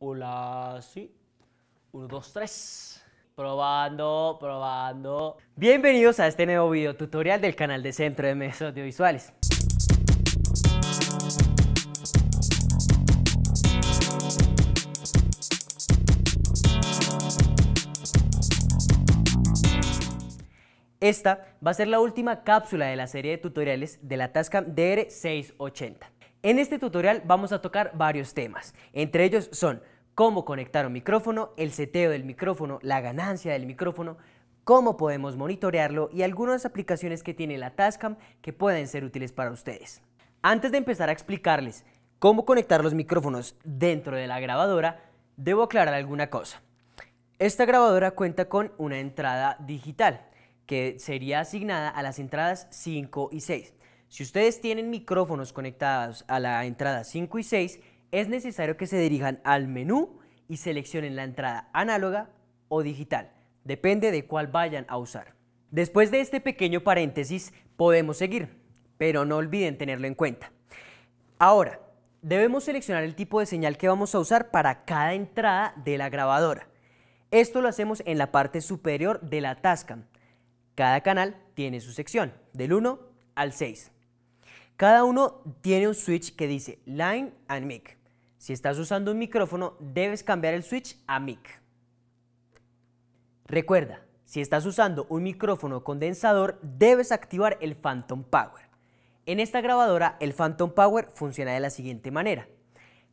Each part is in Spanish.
Hola, sí. Uno, dos, tres. Probando, probando. Bienvenidos a este nuevo video tutorial del canal de Centro de Medios Audiovisuales. Esta va a ser la última cápsula de la serie de tutoriales de la Tascam DR680. En este tutorial vamos a tocar varios temas, entre ellos son cómo conectar un micrófono, el seteo del micrófono, la ganancia del micrófono, cómo podemos monitorearlo y algunas aplicaciones que tiene la Tascam que pueden ser útiles para ustedes. Antes de empezar a explicarles cómo conectar los micrófonos dentro de la grabadora, debo aclarar alguna cosa. Esta grabadora cuenta con una entrada digital, que sería asignada a las entradas 5 y 6. Si ustedes tienen micrófonos conectados a la entrada 5 y 6, es necesario que se dirijan al menú y seleccionen la entrada análoga o digital, depende de cuál vayan a usar. Después de este pequeño paréntesis, podemos seguir, pero no olviden tenerlo en cuenta. Ahora, debemos seleccionar el tipo de señal que vamos a usar para cada entrada de la grabadora. Esto lo hacemos en la parte superior de la Tascam. Cada canal tiene su sección, del 1 al 6. Cada uno tiene un switch que dice Line and Mic. Si estás usando un micrófono, debes cambiar el switch a Mic. Recuerda, si estás usando un micrófono condensador, debes activar el Phantom Power. En esta grabadora, el Phantom Power funciona de la siguiente manera.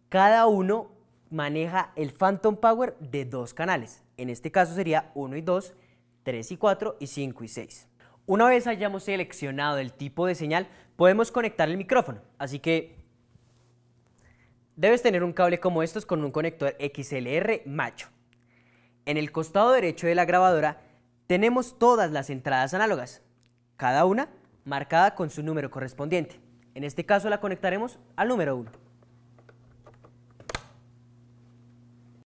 Cada uno maneja el Phantom Power de dos canales. En este caso sería 1 y 2, 3 y 4 y 5 y 6. Una vez hayamos seleccionado el tipo de señal, podemos conectar el micrófono. Así que debes tener un cable como estos con un conector XLR macho. En el costado derecho de la grabadora tenemos todas las entradas análogas, cada una marcada con su número correspondiente. En este caso la conectaremos al número 1.